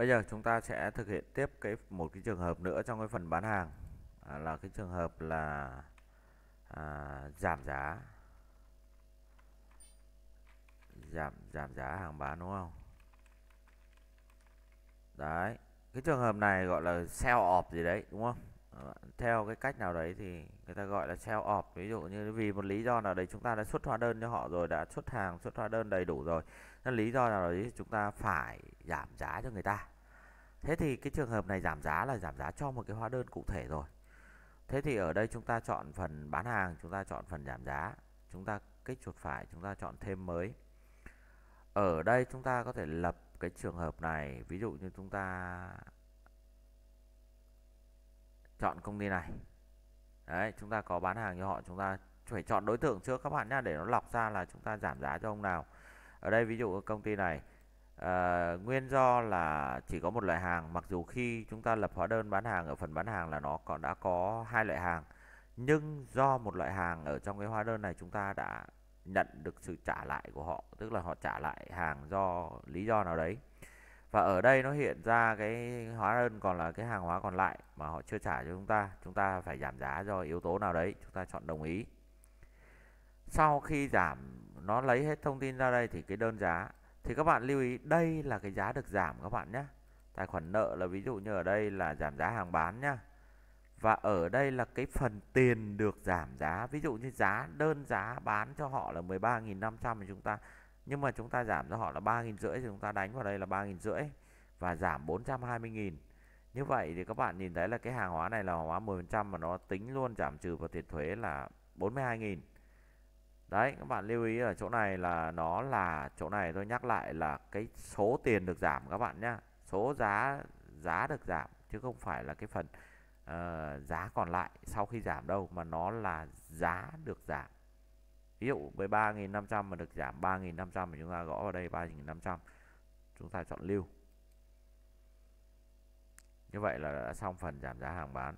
Bây giờ chúng ta sẽ thực hiện tiếp cái một cái trường hợp nữa trong cái phần bán hàng à, là cái trường hợp là à, giảm giá giảm giảm giá hàng bán đúng không? Đấy, cái trường hợp này gọi là sell off gì đấy đúng không? theo cái cách nào đấy thì người ta gọi là sell off ví dụ như vì một lý do nào đấy chúng ta đã xuất hóa đơn cho họ rồi đã xuất hàng xuất hóa đơn đầy đủ rồi nên lý do nào đấy chúng ta phải giảm giá cho người ta thế thì cái trường hợp này giảm giá là giảm giá cho một cái hóa đơn cụ thể rồi thế thì ở đây chúng ta chọn phần bán hàng chúng ta chọn phần giảm giá chúng ta kích chuột phải chúng ta chọn thêm mới ở đây chúng ta có thể lập cái trường hợp này ví dụ như chúng ta chọn công ty này đấy chúng ta có bán hàng cho họ chúng ta phải chọn đối tượng trước các bạn nhá để nó lọc ra là chúng ta giảm giá cho ông nào ở đây ví dụ công ty này uh, nguyên do là chỉ có một loại hàng mặc dù khi chúng ta lập hóa đơn bán hàng ở phần bán hàng là nó còn đã có hai loại hàng nhưng do một loại hàng ở trong cái hóa đơn này chúng ta đã nhận được sự trả lại của họ tức là họ trả lại hàng do lý do nào đấy và ở đây nó hiện ra cái hóa đơn còn là cái hàng hóa còn lại mà họ chưa trả cho chúng ta chúng ta phải giảm giá do yếu tố nào đấy chúng ta chọn đồng ý sau khi giảm nó lấy hết thông tin ra đây thì cái đơn giá thì các bạn lưu ý đây là cái giá được giảm các bạn nhé tài khoản nợ là ví dụ như ở đây là giảm giá hàng bán nhá và ở đây là cái phần tiền được giảm giá ví dụ như giá đơn giá bán cho họ là 13.500 thì chúng ta nhưng mà chúng ta giảm cho họ là ba nghìn rưỡi thì chúng ta đánh vào đây là ba nghìn rưỡi và giảm 420.000 như vậy thì các bạn nhìn thấy là cái hàng hóa này là hàng hóa 10% mà nó tính luôn giảm trừ vào tiền thuế là 42.000 đấy các bạn lưu ý ở chỗ này là nó là chỗ này tôi nhắc lại là cái số tiền được giảm các bạn nhá số giá giá được giảm chứ không phải là cái phần uh, giá còn lại sau khi giảm đâu mà nó là giá được giảm ví dụ với 3.500 mà được giảm 3.500 thì chúng ta gõ vào đây 3.500 chúng ta chọn lưu như vậy là đã xong phần giảm giá hàng bán